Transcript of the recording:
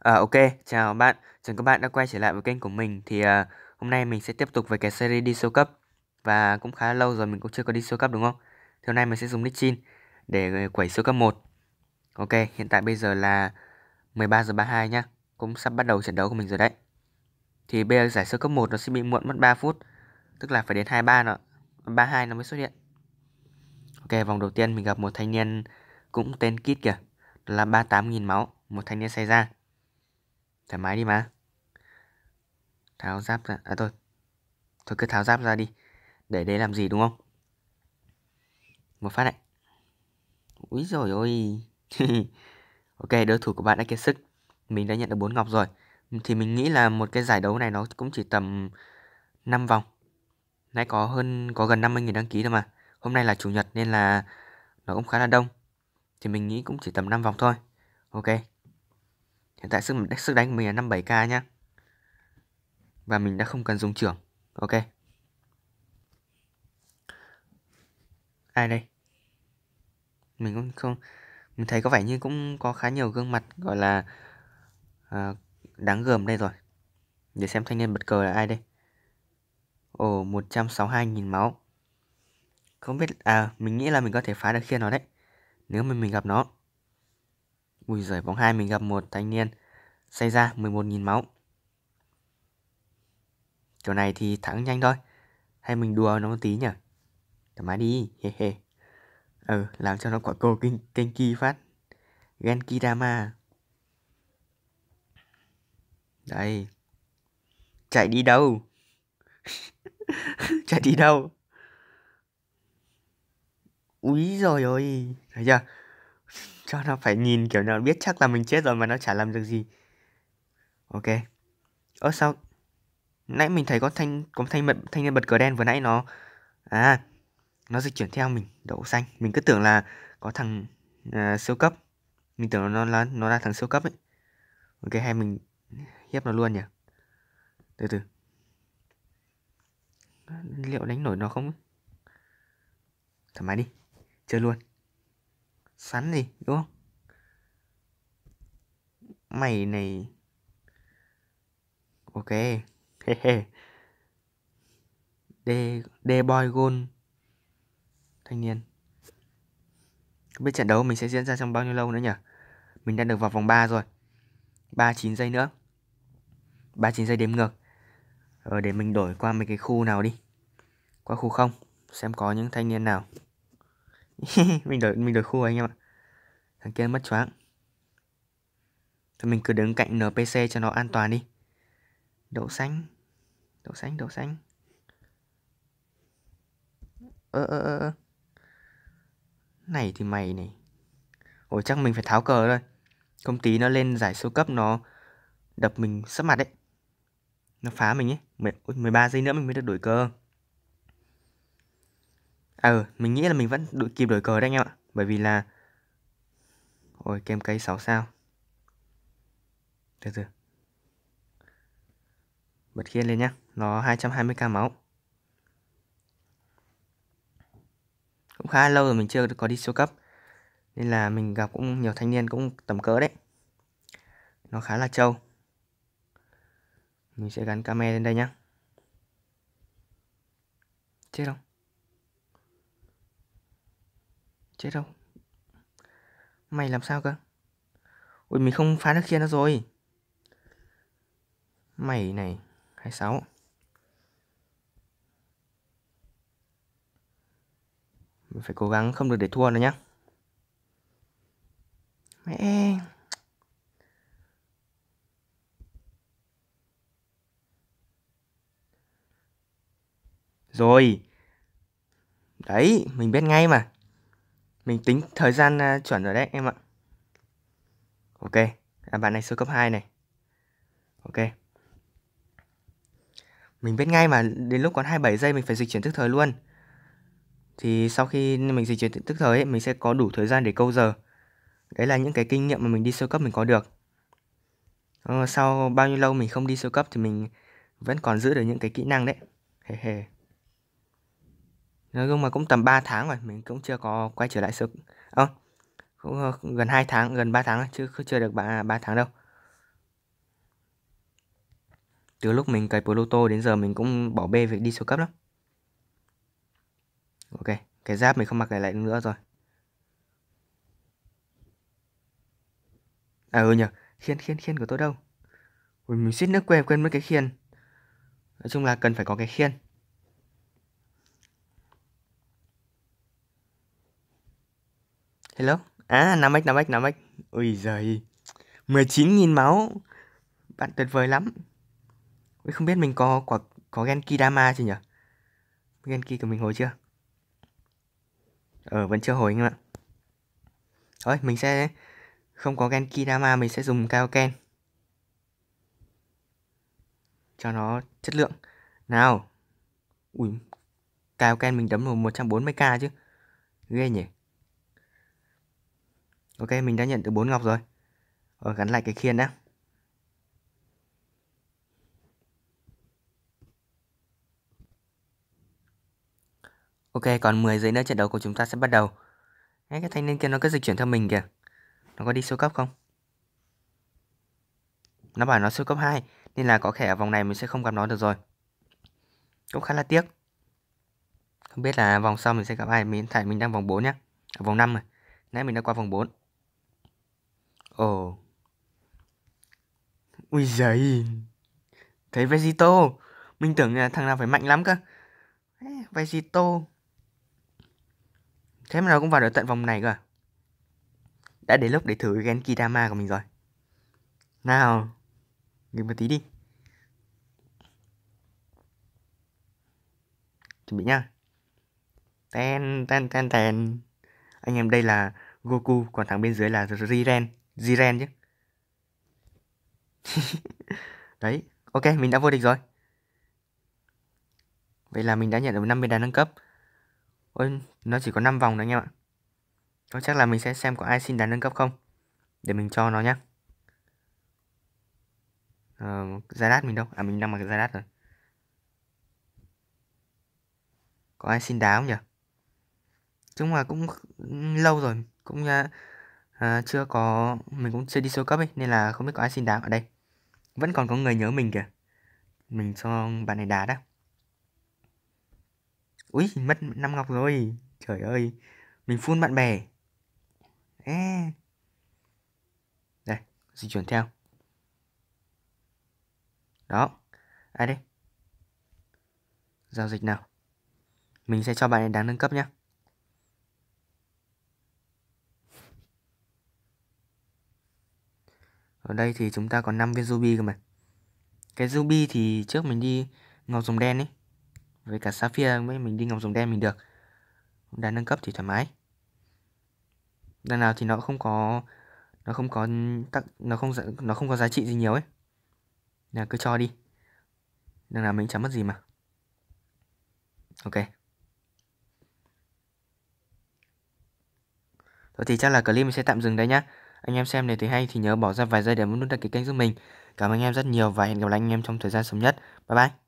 À, ok, chào bạn, chào các bạn đã quay trở lại với kênh của mình Thì à, hôm nay mình sẽ tiếp tục với cái series đi siêu cấp Và cũng khá lâu rồi mình cũng chưa có đi siêu cấp đúng không? Thì hôm nay mình sẽ dùng Lichin để ờ, quẩy siêu cấp 1 Ok, hiện tại bây giờ là 13h32 nhá Cũng sắp bắt đầu trận đấu của mình rồi đấy Thì bây giờ giải siêu cấp 1 nó sẽ bị muộn mất 3 phút Tức là phải đến 23 nó 32 nó mới xuất hiện Ok, vòng đầu tiên mình gặp một thanh niên cũng tên Kit kìa Là 38.000 máu, một thanh niên say ra Thoải mái đi mà Tháo giáp ra À thôi Thôi cứ tháo giáp ra đi Để đấy làm gì đúng không Một phát này Úi rồi ôi Ok đối thủ của bạn đã kiệt sức Mình đã nhận được bốn ngọc rồi Thì mình nghĩ là một cái giải đấu này nó cũng chỉ tầm 5 vòng Nãy có hơn có gần 50.000 đăng ký thôi mà Hôm nay là chủ nhật nên là nó cũng khá là đông Thì mình nghĩ cũng chỉ tầm 5 vòng thôi Ok Hiện tại sức, sức đánh mình là 57k nhá. Và mình đã không cần dùng trưởng. Ok. Ai đây? Mình cũng không mình thấy có vẻ như cũng có khá nhiều gương mặt gọi là uh, đáng gờm đây rồi. Để xem thanh niên bật cờ là ai đây. Ồ, 162.000 máu. Không biết à, mình nghĩ là mình có thể phá được khiên nó đấy. Nếu mà mình gặp nó. Mùi rời bóng 2 mình gặp một thanh niên Xây ra 11.000 máu kiểu này thì thắng nhanh thôi Hay mình đùa nó một tí nhỉ Thoải mái đi he he. Ừ làm cho nó quả cầu kinh, kinh kỳ phát Genki Dama Đây Chạy đi đâu Chạy đi đâu Úi rồi ơi Thấy chưa cho nó phải nhìn kiểu nào biết chắc là mình chết rồi mà nó chả làm được gì ok ơ sao nãy mình thấy có thanh có thanh mật thanh niên bật cờ đen vừa nãy nó à nó dịch chuyển theo mình đậu xanh mình cứ tưởng là có thằng à, siêu cấp mình tưởng nó là nó là thằng siêu cấp ấy ok hay mình hiếp nó luôn nhỉ từ từ liệu đánh nổi nó không thoải mái đi chơi luôn sắn gì đúng không mày này ok d d boy gold thanh niên không biết trận đấu mình sẽ diễn ra trong bao nhiêu lâu nữa nhỉ mình đang được vào vòng 3 rồi 39 giây nữa 39 giây đếm ngược Ờ để mình đổi qua mấy cái khu nào đi Qua khu không Xem có những thanh niên nào mình đổi mình đổi khu anh em ạ thằng kia mất choáng thì mình cứ đứng cạnh npc cho nó an toàn đi đậu xanh đậu xanh đậu xanh ơ ơ ơ này thì mày này ôi chắc mình phải tháo cờ thôi công tí nó lên giải siêu cấp nó đập mình sấp mặt đấy nó phá mình ấy mười ba giây nữa mình mới được đổi cờ À ừ, mình nghĩ là mình vẫn đổi, kịp đổi cờ đấy anh em ạ Bởi vì là Ôi, kem cây 6 sao Từ từ Bật khiên lên nhá Nó 220k máu Cũng khá lâu rồi mình chưa có đi siêu cấp Nên là mình gặp cũng nhiều thanh niên cũng tầm cỡ đấy Nó khá là trâu Mình sẽ gắn camera lên đây nhá Chết không? Chết đâu Mày làm sao cơ Ui mình không phá được kia nó rồi Mày này 26 Mình phải cố gắng không được để thua nữa nhá Mẹ Rồi Đấy, mình biết ngay mà mình tính thời gian à, chuẩn rồi đấy em ạ. Ok, à, bạn này sơ cấp 2 này. Ok. Mình biết ngay mà đến lúc còn 27 giây mình phải dịch chuyển tức thời luôn. Thì sau khi mình dịch chuyển tức thời ấy, mình sẽ có đủ thời gian để câu giờ. Đấy là những cái kinh nghiệm mà mình đi siêu cấp mình có được. Ờ, sau bao nhiêu lâu mình không đi siêu cấp thì mình vẫn còn giữ được những cái kỹ năng đấy. Hề hề nói chung mà cũng tầm 3 tháng rồi mình cũng chưa có quay trở lại sực, à, cũng gần 2 tháng gần 3 tháng rồi, chứ chưa được 3, 3 tháng đâu từ lúc mình cày Pluto đến giờ mình cũng bỏ bê việc đi siêu cấp lắm ok cái giáp mình không mặc lại lại nữa rồi à ừ nhờ khiên khiên khiên của tôi đâu Ui, mình suýt nước quên quên mất cái khiên nói chung là cần phải có cái khiên Hello. À 5x 5x 5x. Ui giời. 19.000 máu. Bạn tuyệt vời lắm. Ui không biết mình có quả có Genki Dama chưa nhỉ? Genki của mình hồi chưa? Ờ vẫn chưa hồi anh ạ. Thôi mình sẽ không có Genki Dama mình sẽ dùng Kaoken. Cho nó chất lượng. Nào. Ui Kaoken mình đấm vào 140k chứ. Ghê nhỉ ok mình đã nhận được 4 ngọc rồi rồi gắn lại cái khiên đã Ok, còn 10 giây nữa trận đấu của chúng ta sẽ bắt đầu. Đấy, cái thanh niên kia nó cứ dịch chuyển theo mình kìa. Nó có đi siêu cấp không? Nó bảo nó siêu cấp 2, nên là có thể ở vòng này mình sẽ không gặp nó được rồi. Cũng khá là tiếc. Không biết là vòng sau mình sẽ gặp ai, mình tại mình đang vòng 4 nhá. Ở à, vòng 5 rồi. Nãy mình đã qua vòng 4. Ồ. Ui giời. Thấy Vegito. Mình tưởng là thằng nào phải mạnh lắm cơ. Vegito. Thế mà nó cũng vào được tận vòng này cơ à? Đã đến lúc để thử Gen Kidama của mình rồi. Nào. Nghỉ một tí đi. Chuẩn bị nha. Ten, ten, ten, ten. Anh em đây là Goku, còn thằng bên dưới là Jiren. Jiren chứ Đấy Ok mình đã vô địch rồi Vậy là mình đã nhận được 50 đá nâng cấp Ôi nó chỉ có 5 vòng đấy anh em ạ Thôi chắc là mình sẽ xem có ai xin đá nâng cấp không Để mình cho nó nhé Ờ, Gia Đát mình đâu À mình đang mặc Gia Đát rồi Có ai xin đá không nhỉ Chúng mà cũng lâu rồi Cũng uh, à, chưa có mình cũng chưa đi siêu cấp ấy nên là không biết có ai xin đá ở đây vẫn còn có người nhớ mình kìa mình cho bạn này đá đã ui mất năm ngọc rồi trời ơi mình phun bạn bè Ê. đây di chuyển theo đó ai đây giao dịch nào mình sẽ cho bạn này đáng nâng cấp nhé Ở đây thì chúng ta có 5 viên ruby cơ mà Cái ruby thì trước mình đi ngọc rồng đen ấy Với cả sapphire mới mình đi ngọc rồng đen mình được Đàn nâng cấp thì thoải mái Đàn nào thì nó không có Nó không có tắc, nó không nó không có giá trị gì nhiều ấy Là cứ cho đi Đằng nào mình chẳng mất gì mà Ok Rồi thì chắc là clip mình sẽ tạm dừng đây nhá anh em xem này thấy hay thì nhớ bỏ ra vài giây để bấm nút đăng ký kênh giúp mình. Cảm ơn anh em rất nhiều và hẹn gặp lại anh em trong thời gian sớm nhất. Bye bye.